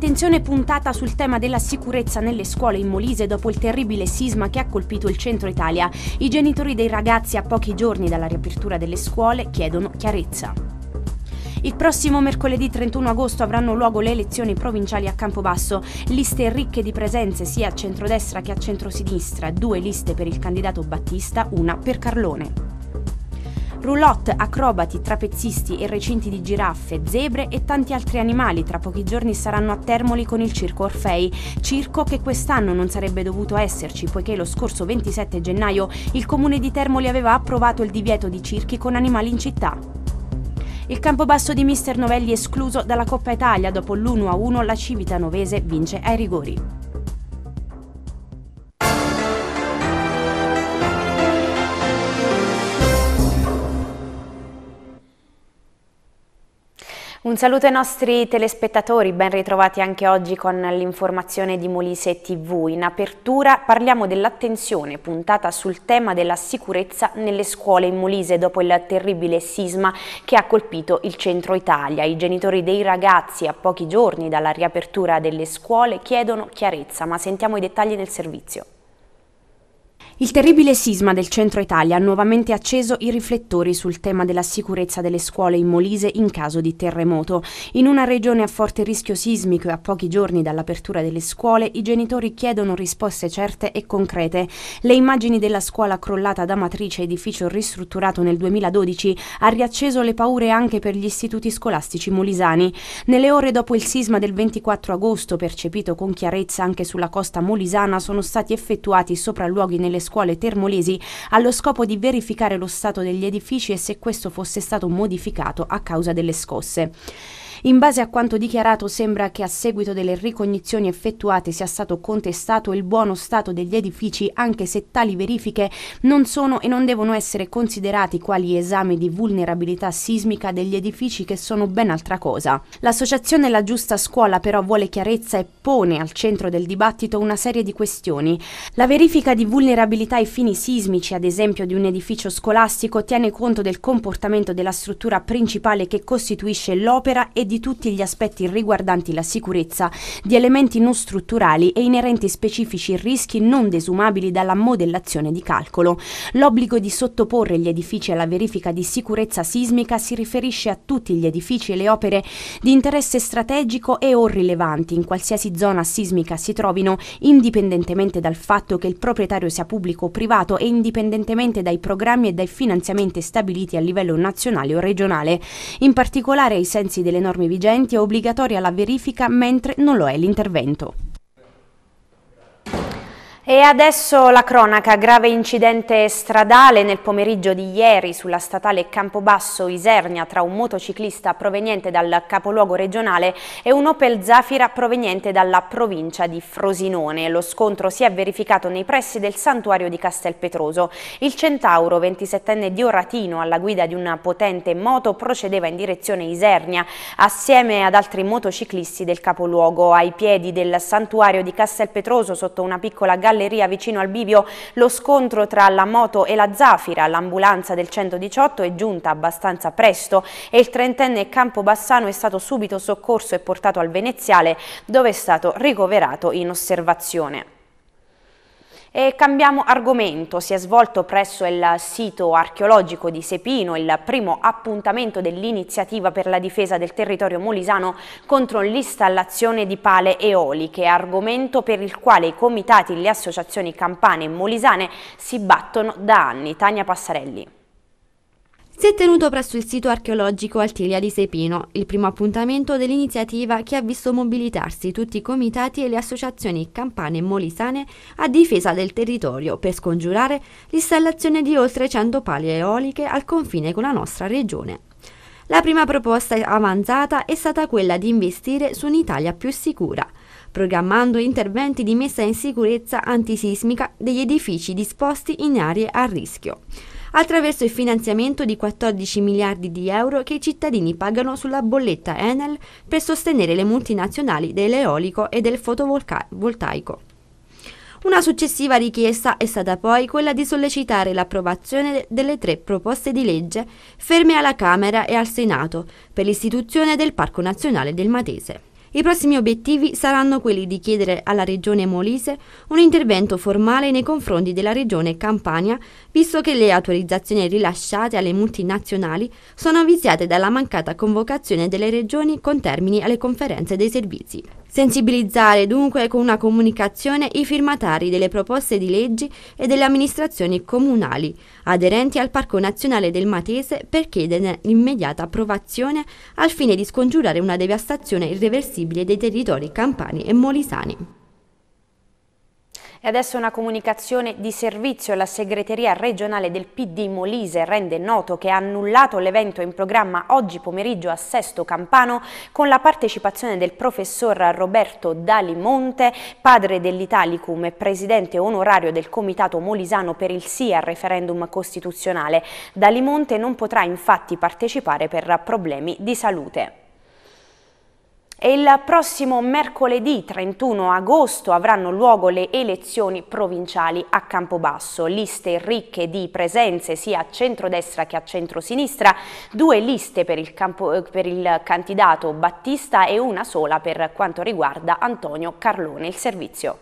Attenzione puntata sul tema della sicurezza nelle scuole in Molise dopo il terribile sisma che ha colpito il centro Italia. I genitori dei ragazzi a pochi giorni dalla riapertura delle scuole chiedono chiarezza. Il prossimo mercoledì 31 agosto avranno luogo le elezioni provinciali a Campobasso, liste ricche di presenze sia a centrodestra che a centrosinistra, due liste per il candidato Battista, una per Carlone roulotte, acrobati, trapezisti e recinti di giraffe, zebre e tanti altri animali tra pochi giorni saranno a Termoli con il Circo Orfei, circo che quest'anno non sarebbe dovuto esserci poiché lo scorso 27 gennaio il comune di Termoli aveva approvato il divieto di circhi con animali in città. Il campo basso di Mister Novelli escluso dalla Coppa Italia dopo l'1-1 la Civita Novese vince ai rigori. Un saluto ai nostri telespettatori, ben ritrovati anche oggi con l'informazione di Molise TV. In apertura parliamo dell'attenzione puntata sul tema della sicurezza nelle scuole in Molise dopo il terribile sisma che ha colpito il centro Italia. I genitori dei ragazzi a pochi giorni dalla riapertura delle scuole chiedono chiarezza, ma sentiamo i dettagli nel servizio. Il terribile sisma del centro Italia ha nuovamente acceso i riflettori sul tema della sicurezza delle scuole in Molise in caso di terremoto. In una regione a forte rischio sismico e a pochi giorni dall'apertura delle scuole, i genitori chiedono risposte certe e concrete. Le immagini della scuola crollata da matrice edificio ristrutturato nel 2012 ha riacceso le paure anche per gli istituti scolastici molisani. Nelle ore dopo il sisma del 24 agosto, percepito con chiarezza anche sulla costa molisana, sono stati effettuati sopralluoghi nelle scuole scuole termolesi allo scopo di verificare lo stato degli edifici e se questo fosse stato modificato a causa delle scosse. In base a quanto dichiarato sembra che a seguito delle ricognizioni effettuate sia stato contestato il buono stato degli edifici anche se tali verifiche non sono e non devono essere considerati quali esami di vulnerabilità sismica degli edifici che sono ben altra cosa. L'associazione La Giusta Scuola però vuole chiarezza e pone al centro del dibattito una serie di questioni. La verifica di vulnerabilità ai fini sismici, ad esempio di un edificio scolastico, tiene conto del comportamento della struttura principale che costituisce l'opera e di tutti gli aspetti riguardanti la sicurezza, di elementi non strutturali e inerenti specifici rischi non desumabili dalla modellazione di calcolo. L'obbligo di sottoporre gli edifici alla verifica di sicurezza sismica si riferisce a tutti gli edifici e le opere di interesse strategico e o rilevanti in qualsiasi zona sismica si trovino, indipendentemente dal fatto che il proprietario sia pubblico o privato e indipendentemente dai programmi e dai finanziamenti stabiliti a livello nazionale o regionale. In particolare, ai sensi delle norme norme vigenti è obbligatoria la verifica mentre non lo è l'intervento. E adesso la cronaca, grave incidente stradale nel pomeriggio di ieri sulla statale Campobasso Isernia tra un motociclista proveniente dal capoluogo regionale e un Opel Zafira proveniente dalla provincia di Frosinone. Lo scontro si è verificato nei pressi del santuario di Castelpetroso. Il centauro, 27enne di Oratino, alla guida di una potente moto, procedeva in direzione Isernia assieme ad altri motociclisti del capoluogo. Ai piedi del santuario di Castelpetroso, sotto una piccola galleria, galleria vicino al bivio lo scontro tra la moto e la Zafira, l'ambulanza del 118 è giunta abbastanza presto e il trentenne Campobassano è stato subito soccorso e portato al Veneziale dove è stato ricoverato in osservazione. E cambiamo argomento, si è svolto presso il sito archeologico di Sepino il primo appuntamento dell'iniziativa per la difesa del territorio molisano contro l'installazione di pale eoliche, argomento per il quale i comitati e le associazioni campane e molisane si battono da anni. Tania Passarelli si è tenuto presso il sito archeologico Altilia di Sepino, il primo appuntamento dell'iniziativa che ha visto mobilitarsi tutti i comitati e le associazioni campane e molisane a difesa del territorio per scongiurare l'installazione di oltre 100 pale eoliche al confine con la nostra regione. La prima proposta avanzata è stata quella di investire su un'Italia più sicura, programmando interventi di messa in sicurezza antisismica degli edifici disposti in aree a rischio attraverso il finanziamento di 14 miliardi di euro che i cittadini pagano sulla bolletta Enel per sostenere le multinazionali dell'eolico e del fotovoltaico. Una successiva richiesta è stata poi quella di sollecitare l'approvazione delle tre proposte di legge ferme alla Camera e al Senato per l'istituzione del Parco Nazionale del Matese. I prossimi obiettivi saranno quelli di chiedere alla Regione Molise un intervento formale nei confronti della Regione Campania, visto che le autorizzazioni rilasciate alle multinazionali sono viziate dalla mancata convocazione delle regioni con termini alle conferenze dei servizi. Sensibilizzare dunque con una comunicazione i firmatari delle proposte di leggi e delle amministrazioni comunali aderenti al Parco Nazionale del Matese per chiedere l'immediata approvazione al fine di scongiurare una devastazione irreversibile dei territori campani e molisani. E adesso una comunicazione di servizio. La segreteria regionale del PD Molise rende noto che ha annullato l'evento in programma oggi pomeriggio a Sesto Campano con la partecipazione del professor Roberto Dalimonte, padre dell'Italicum e presidente onorario del Comitato Molisano per il sì al referendum costituzionale. Dalimonte non potrà infatti partecipare per problemi di salute. E il prossimo mercoledì 31 agosto avranno luogo le elezioni provinciali a Campobasso, liste ricche di presenze sia a centrodestra che a centrosinistra, due liste per il, campo, eh, per il candidato Battista e una sola per quanto riguarda Antonio Carlone, il servizio.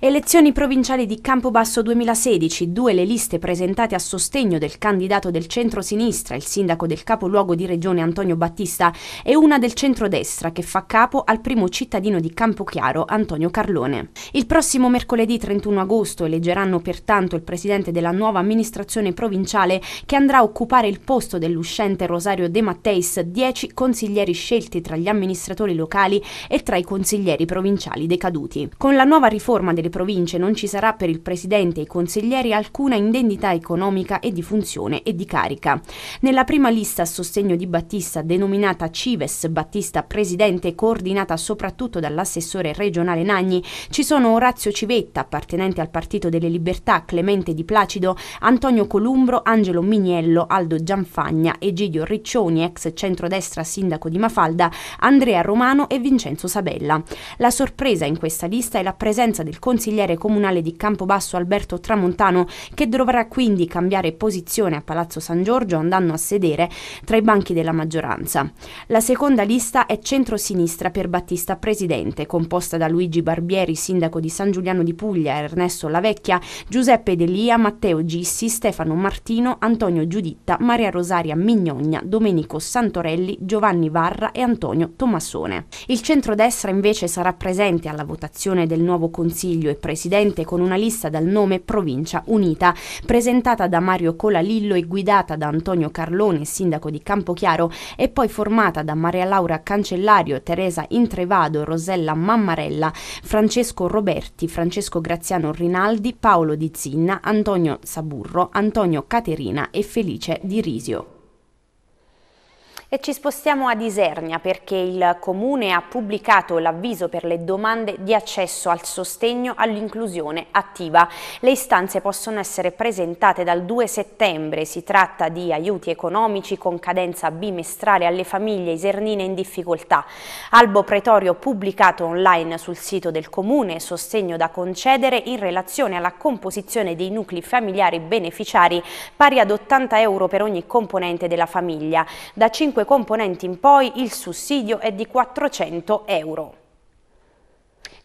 Elezioni provinciali di Campobasso 2016, due le liste presentate a sostegno del candidato del centro-sinistra, il sindaco del capoluogo di regione Antonio Battista, e una del centro-destra che fa capo al primo cittadino di Campochiaro, Antonio Carlone. Il prossimo mercoledì 31 agosto eleggeranno pertanto il presidente della nuova amministrazione provinciale che andrà a occupare il posto dell'uscente Rosario De Matteis, dieci consiglieri scelti tra gli amministratori locali e tra i consiglieri provinciali decaduti. Con la nuova riforma riforma delle province non ci sarà per il Presidente e i consiglieri alcuna indennità economica e di funzione e di carica. Nella prima lista a sostegno di Battista, denominata Cives Battista Presidente, coordinata soprattutto dall'assessore regionale Nagni, ci sono Orazio Civetta, appartenente al Partito delle Libertà, Clemente Di Placido, Antonio Columbro, Angelo Miniello, Aldo Gianfagna, Egidio Riccioni, ex centrodestra sindaco di Mafalda, Andrea Romano e Vincenzo Sabella. La sorpresa in questa lista è la presenza del del consigliere comunale di Campobasso Alberto Tramontano, che dovrà quindi cambiare posizione a Palazzo San Giorgio andando a sedere tra i banchi della maggioranza. La seconda lista è centrosinistra per Battista Presidente, composta da Luigi Barbieri, sindaco di San Giuliano di Puglia, Ernesto Lavecchia, Giuseppe Delia, Matteo Gissi, Stefano Martino, Antonio Giuditta, Maria Rosaria Mignogna, Domenico Santorelli, Giovanni Varra e Antonio Tommassone. Il centrodestra invece sarà presente alla votazione del nuovo consiglio Consiglio e Presidente con una lista dal nome Provincia Unita, presentata da Mario Colalillo e guidata da Antonio Carlone, sindaco di Campochiaro, e poi formata da Maria Laura Cancellario, Teresa Intrevado, Rosella Mammarella, Francesco Roberti, Francesco Graziano Rinaldi, Paolo Di Zinna, Antonio Saburro, Antonio Caterina e Felice Di Risio. E ci spostiamo a Isernia perché il Comune ha pubblicato l'avviso per le domande di accesso al sostegno all'inclusione attiva. Le istanze possono essere presentate dal 2 settembre. Si tratta di aiuti economici con cadenza bimestrale alle famiglie isernine in difficoltà. Albo pretorio pubblicato online sul sito del Comune, sostegno da concedere in relazione alla composizione dei nuclei familiari beneficiari pari ad 80 euro per ogni componente della famiglia. Da 5 5 componenti in poi il sussidio è di 400 euro.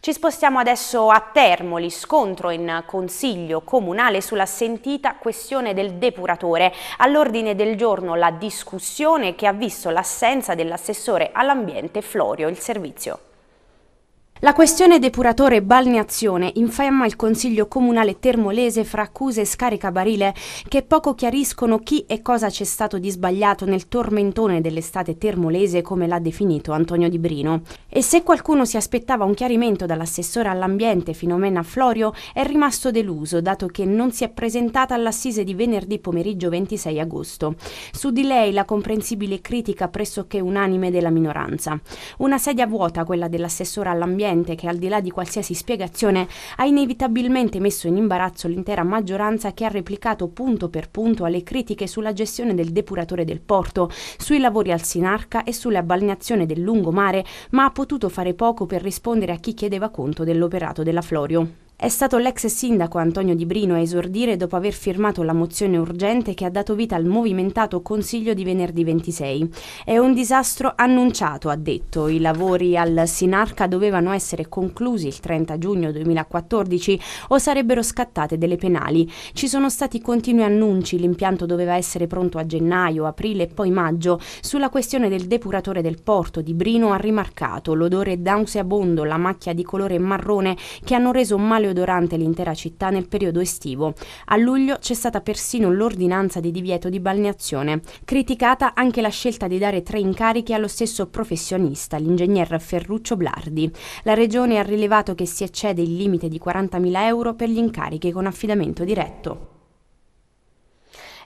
Ci spostiamo adesso a Termoli, scontro in Consiglio Comunale sulla sentita questione del depuratore. All'ordine del giorno la discussione che ha visto l'assenza dell'assessore all'ambiente Florio, il servizio. La questione depuratore balneazione infiamma il Consiglio Comunale Termolese fra accuse e scaricabarile che poco chiariscono chi e cosa c'è stato di sbagliato nel tormentone dell'estate termolese come l'ha definito Antonio Di Brino. E se qualcuno si aspettava un chiarimento dall'assessore all'ambiente Filomena Florio è rimasto deluso dato che non si è presentata all'assise di venerdì pomeriggio 26 agosto. Su di lei la comprensibile critica pressoché unanime della minoranza. Una sedia vuota quella dell'assessore all'ambiente cliente che al di là di qualsiasi spiegazione ha inevitabilmente messo in imbarazzo l'intera maggioranza che ha replicato punto per punto alle critiche sulla gestione del depuratore del porto, sui lavori al Sinarca e sulla balneazione del lungomare, ma ha potuto fare poco per rispondere a chi chiedeva conto dell'operato della Florio. È stato l'ex sindaco Antonio Di Brino a esordire dopo aver firmato la mozione urgente che ha dato vita al movimentato Consiglio di venerdì 26. È un disastro annunciato, ha detto. I lavori al Sinarca dovevano essere conclusi il 30 giugno 2014 o sarebbero scattate delle penali. Ci sono stati continui annunci, l'impianto doveva essere pronto a gennaio, aprile e poi maggio. Sulla questione del depuratore del porto, Di Brino ha rimarcato l'odore nauseabondo, la macchia di colore marrone che hanno reso male principale odorante all'intera città nel periodo estivo. A luglio c'è stata persino l'ordinanza di divieto di balneazione. Criticata anche la scelta di dare tre incarichi allo stesso professionista, l'ingegner Ferruccio Blardi. La Regione ha rilevato che si eccede il limite di 40.000 euro per gli incarichi con affidamento diretto.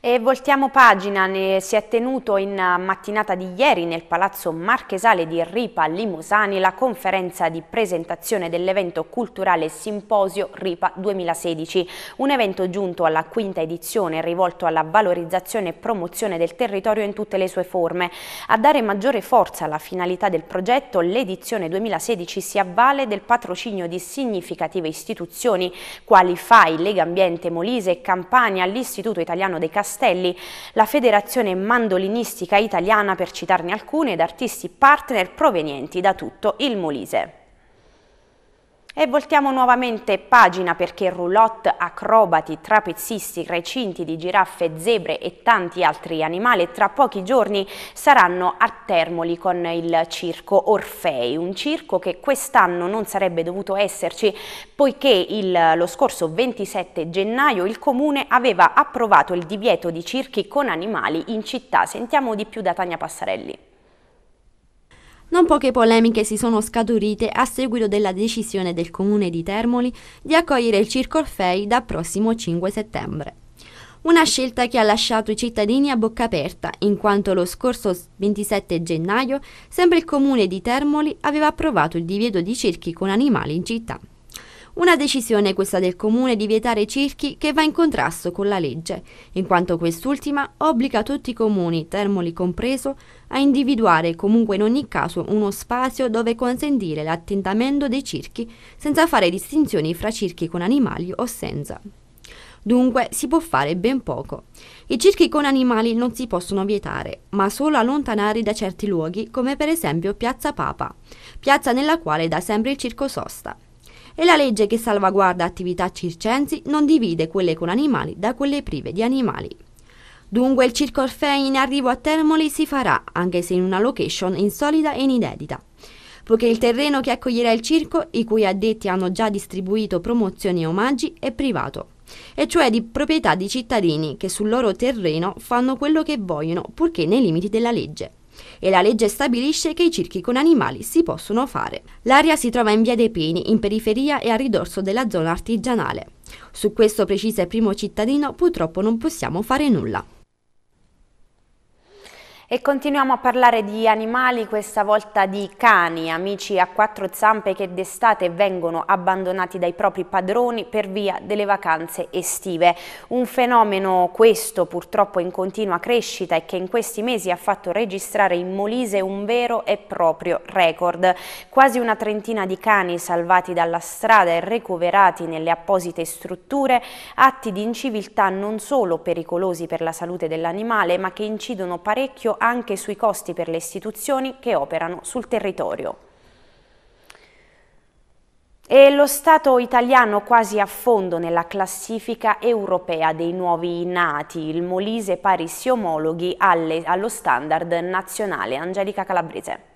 E voltiamo pagina, ne si è tenuto in mattinata di ieri nel Palazzo Marchesale di Ripa Limosani la conferenza di presentazione dell'evento culturale Simposio Ripa 2016, un evento giunto alla quinta edizione rivolto alla valorizzazione e promozione del territorio in tutte le sue forme. A dare maggiore forza alla finalità del progetto, l'edizione 2016 si avvale del patrocinio di significative istituzioni quali FAI, Lega Ambiente Molise e Campania, l'Istituto Italiano dei Castelli Castelli, la Federazione Mandolinistica Italiana per citarne alcune ed artisti partner provenienti da tutto il Molise. E voltiamo nuovamente pagina perché roulotte, acrobati, trapezisti, recinti di giraffe, zebre e tanti altri animali tra pochi giorni saranno a Termoli con il circo Orfei, un circo che quest'anno non sarebbe dovuto esserci poiché il, lo scorso 27 gennaio il comune aveva approvato il divieto di circhi con animali in città. Sentiamo di più da Tania Passarelli. Non poche polemiche si sono scaturite a seguito della decisione del comune di Termoli di accogliere il Circo Orfei dal prossimo 5 settembre. Una scelta che ha lasciato i cittadini a bocca aperta, in quanto lo scorso 27 gennaio sempre il comune di Termoli aveva approvato il divieto di cerchi con animali in città. Una decisione questa del Comune di vietare i circhi che va in contrasto con la legge, in quanto quest'ultima obbliga tutti i comuni, Termoli compreso, a individuare comunque in ogni caso uno spazio dove consentire l'attentamento dei circhi senza fare distinzioni fra circhi con animali o senza. Dunque si può fare ben poco. I circhi con animali non si possono vietare, ma solo allontanare da certi luoghi, come per esempio Piazza Papa, piazza nella quale da sempre il circo sosta e la legge che salvaguarda attività circensi non divide quelle con animali da quelle prive di animali. Dunque il Circo Orfei in arrivo a Termoli si farà, anche se in una location insolita e inedita poiché il terreno che accoglierà il circo, i cui addetti hanno già distribuito promozioni e omaggi, è privato, e cioè di proprietà di cittadini che sul loro terreno fanno quello che vogliono, purché nei limiti della legge e la legge stabilisce che i circhi con animali si possono fare. L'area si trova in via dei Pini, in periferia e a ridosso della zona artigianale. Su questo precisa il primo cittadino purtroppo non possiamo fare nulla. E continuiamo a parlare di animali, questa volta di cani, amici a quattro zampe che d'estate vengono abbandonati dai propri padroni per via delle vacanze estive. Un fenomeno questo purtroppo in continua crescita e che in questi mesi ha fatto registrare in Molise un vero e proprio record. Quasi una trentina di cani salvati dalla strada e recuperati nelle apposite strutture, atti di inciviltà non solo pericolosi per la salute dell'animale ma che incidono parecchio anche sui costi per le istituzioni che operano sul territorio. E lo Stato italiano quasi a fondo nella classifica europea dei nuovi nati. Il Molise pari si omologhi alle, allo standard nazionale. Angelica Calabrese.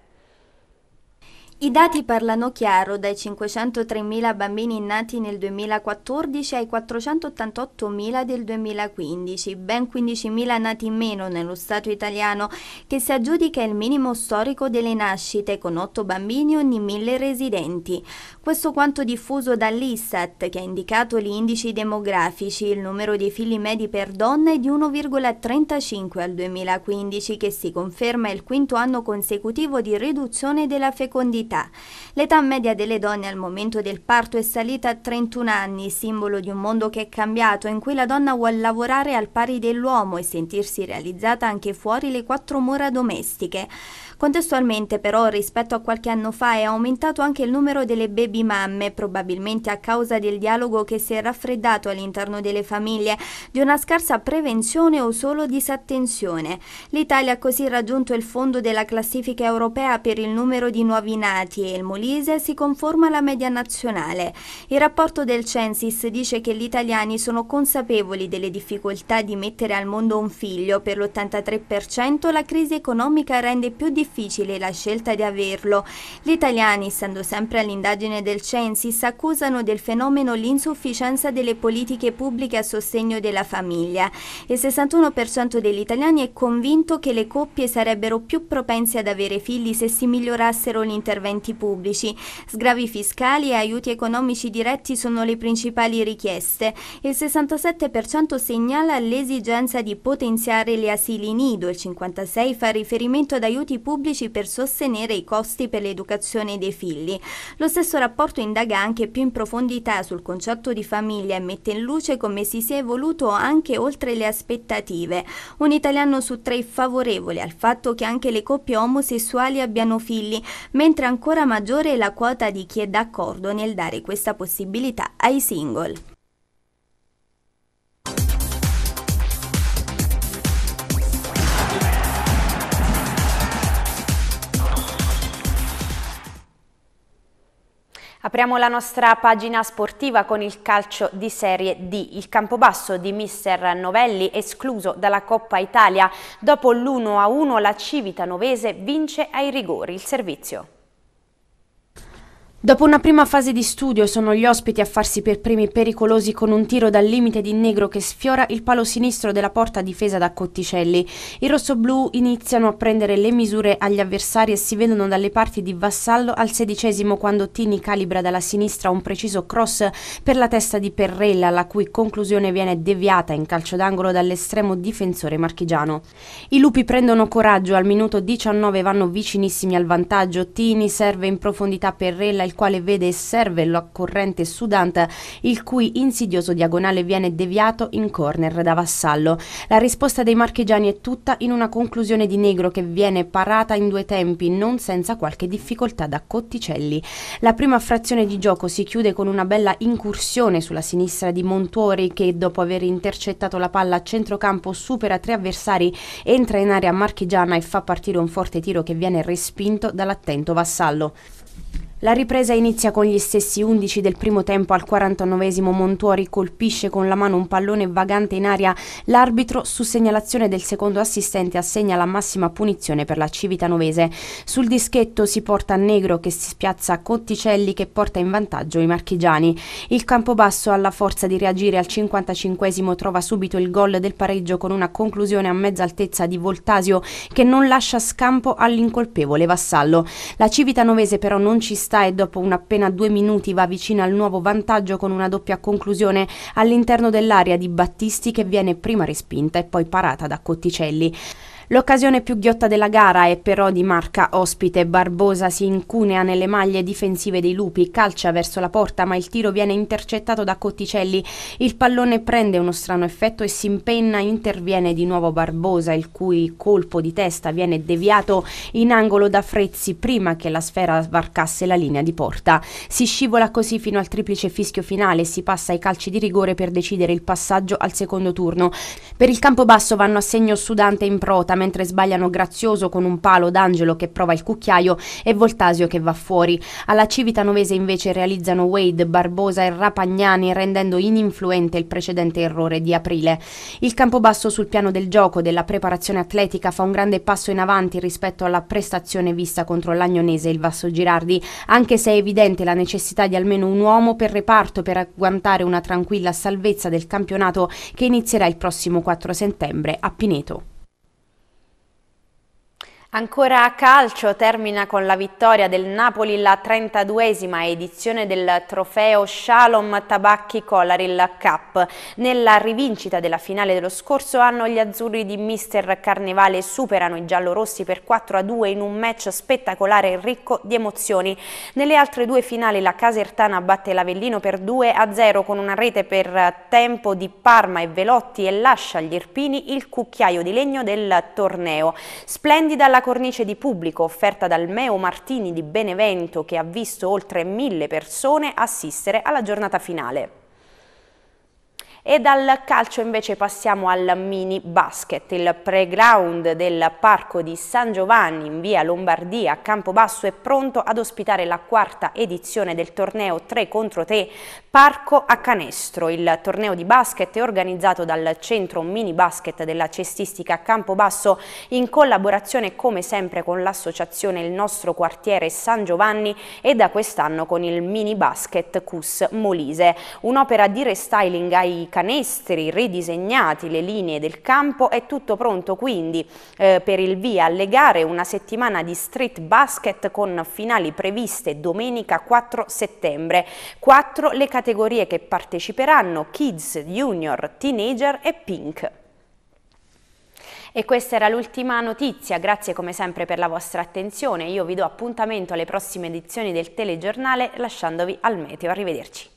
I dati parlano chiaro, dai 503.000 bambini nati nel 2014 ai 488.000 del 2015, ben 15.000 nati in meno nello Stato italiano, che si aggiudica il minimo storico delle nascite, con 8 bambini ogni 1.000 residenti. Questo quanto diffuso dall'ISSAT, che ha indicato gli indici demografici, il numero dei figli medi per donna è di 1,35 al 2015, che si conferma il quinto anno consecutivo di riduzione della fecondità disabilità. L'età media delle donne al momento del parto è salita a 31 anni, simbolo di un mondo che è cambiato, in cui la donna vuole lavorare al pari dell'uomo e sentirsi realizzata anche fuori le quattro mura domestiche. Contestualmente però rispetto a qualche anno fa è aumentato anche il numero delle baby mamme, probabilmente a causa del dialogo che si è raffreddato all'interno delle famiglie, di una scarsa prevenzione o solo disattenzione. L'Italia ha così raggiunto il fondo della classifica europea per il numero di nuovi nati e il Molise si conforma alla media nazionale. Il rapporto del Censis dice che gli italiani sono consapevoli delle difficoltà di mettere al mondo un figlio, per l'83% la crisi economica rende più difficile difficile la scelta di averlo. Gli italiani, essendo sempre all'indagine del Censis, accusano del fenomeno l'insufficienza delle politiche pubbliche a sostegno della famiglia. Il 61% degli italiani è convinto che le coppie sarebbero più propense ad avere figli se si migliorassero gli interventi pubblici. Sgravi fiscali e aiuti economici diretti sono le principali richieste. Il 67% segnala l'esigenza di potenziare gli asili nido, il 56% fa riferimento ad aiuti pubblici pubblici per sostenere i costi per l'educazione dei figli. Lo stesso rapporto indaga anche più in profondità sul concetto di famiglia e mette in luce come si sia evoluto anche oltre le aspettative. Un italiano su tre è favorevole al fatto che anche le coppie omosessuali abbiano figli, mentre ancora maggiore è la quota di chi è d'accordo nel dare questa possibilità ai single. Apriamo la nostra pagina sportiva con il calcio di Serie D. Il campobasso di mister Novelli escluso dalla Coppa Italia. Dopo l'1-1 la Civita Novese vince ai rigori il servizio. Dopo una prima fase di studio sono gli ospiti a farsi per primi pericolosi con un tiro dal limite di negro che sfiora il palo sinistro della porta difesa da Cotticelli. I rossoblù iniziano a prendere le misure agli avversari e si vedono dalle parti di Vassallo al sedicesimo quando Tini calibra dalla sinistra un preciso cross per la testa di Perrella la cui conclusione viene deviata in calcio d'angolo dall'estremo difensore marchigiano. I lupi prendono coraggio, al minuto 19 vanno vicinissimi al vantaggio, Tini serve in profondità Perrella il nel quale vede e serve la corrente sudante il cui insidioso diagonale viene deviato in corner da Vassallo. La risposta dei marchigiani è tutta in una conclusione di Negro che viene parata in due tempi, non senza qualche difficoltà da Cotticelli. La prima frazione di gioco si chiude con una bella incursione sulla sinistra di Montuori che dopo aver intercettato la palla a centrocampo supera tre avversari, entra in area marchigiana e fa partire un forte tiro che viene respinto dall'attento Vassallo. La ripresa inizia con gli stessi 11 del primo tempo al 49esimo Montuori colpisce con la mano un pallone vagante in aria. L'arbitro su segnalazione del secondo assistente assegna la massima punizione per la Civitanovese. Sul dischetto si porta Negro che si spiazza Cotticelli che porta in vantaggio i marchigiani. Il Campobasso alla forza di reagire al 55esimo trova subito il gol del pareggio con una conclusione a mezza altezza di Voltasio che non lascia scampo all'incolpevole vassallo. La Civitanovese però non ci regista e dopo un appena due minuti va vicino al nuovo vantaggio con una doppia conclusione all'interno dell'area di Battisti che viene prima respinta e poi parata da Cotticelli. L'occasione più ghiotta della gara è però di marca ospite. Barbosa si incunea nelle maglie difensive dei lupi, calcia verso la porta ma il tiro viene intercettato da Cotticelli. Il pallone prende uno strano effetto e si impenna, interviene di nuovo Barbosa il cui colpo di testa viene deviato in angolo da Frezzi prima che la sfera varcasse la linea di porta. Si scivola così fino al triplice fischio finale e si passa ai calci di rigore per decidere il passaggio al secondo turno. Per il campo basso vanno a segno Sudante in prota portata mentre sbagliano Grazioso con un palo d'Angelo che prova il cucchiaio e Voltasio che va fuori. Alla Civitanovese invece realizzano Wade, Barbosa e Rapagnani rendendo ininfluente il precedente errore di aprile. Il campo basso sul piano del gioco, della preparazione atletica fa un grande passo in avanti rispetto alla prestazione vista contro l'Agnonese e il Vasso Girardi, anche se è evidente la necessità di almeno un uomo per reparto per agguantare una tranquilla salvezza del campionato che inizierà il prossimo 4 settembre a Pineto. Ancora a calcio termina con la vittoria del Napoli la 32esima edizione del trofeo Shalom Tabacchi Collaril Cup. Nella rivincita della finale dello scorso anno gli azzurri di Mister Carnevale superano i giallorossi per 4 a 2 in un match spettacolare e ricco di emozioni. Nelle altre due finali la Casertana batte l'Avellino per 2 a 0 con una rete per tempo di Parma e Velotti e lascia agli Irpini il cucchiaio di legno del torneo. Splendida la cornice di pubblico offerta dal Meo Martini di Benevento che ha visto oltre mille persone assistere alla giornata finale. E dal calcio invece passiamo al mini basket, il playground del parco di San Giovanni in via Lombardia a Campobasso è pronto ad ospitare la quarta edizione del torneo 3 contro 3 Parco a Canestro. Il torneo di basket è organizzato dal centro mini basket della cestistica Campobasso in collaborazione come sempre con l'associazione Il nostro quartiere San Giovanni e da quest'anno con il mini basket CUS Molise. Un'opera di restyling ai canestri ridisegnati, le linee del campo, è tutto pronto quindi eh, per il via alle gare, una settimana di street basket con finali previste domenica 4 settembre. Quattro le categorie che parteciperanno, Kids, Junior, Teenager e Pink. E questa era l'ultima notizia, grazie come sempre per la vostra attenzione, io vi do appuntamento alle prossime edizioni del telegiornale lasciandovi al meteo, arrivederci.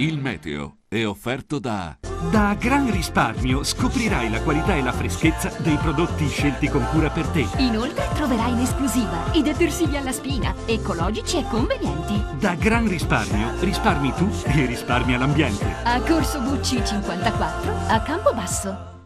Il meteo è offerto da... Da Gran Risparmio scoprirai la qualità e la freschezza dei prodotti scelti con cura per te. Inoltre troverai in esclusiva i detersivi alla spina, ecologici e convenienti. Da Gran Risparmio risparmi tu e risparmia l'ambiente. A Corso Bucci 54, a Campobasso.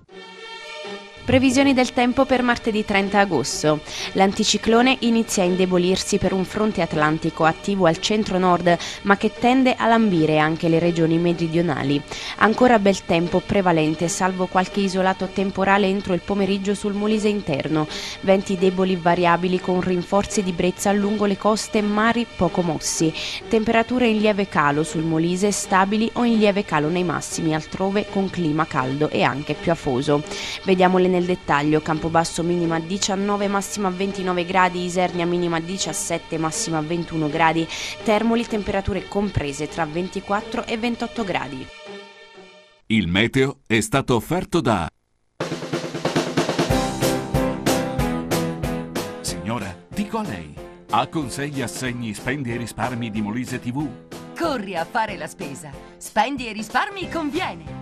Previsioni del tempo per martedì 30 agosto. L'anticiclone inizia a indebolirsi per un fronte atlantico attivo al centro-nord, ma che tende a lambire anche le regioni meridionali. Ancora bel tempo prevalente, salvo qualche isolato temporale entro il pomeriggio sul Molise interno. Venti deboli variabili con rinforzi di brezza lungo le coste e mari poco mossi. Temperature in lieve calo sul Molise, stabili o in lieve calo nei massimi, altrove con clima caldo e anche più afoso. Vediamole nel nel dettaglio, Campobasso minima 19, massima 29 gradi, Isernia minima 17, massima 21 gradi, Termoli temperature comprese tra 24 e 28 gradi. Il meteo è stato offerto da... Signora, dico a lei, ha con assegni spendi e risparmi di Molise TV? Corri a fare la spesa, spendi e risparmi conviene!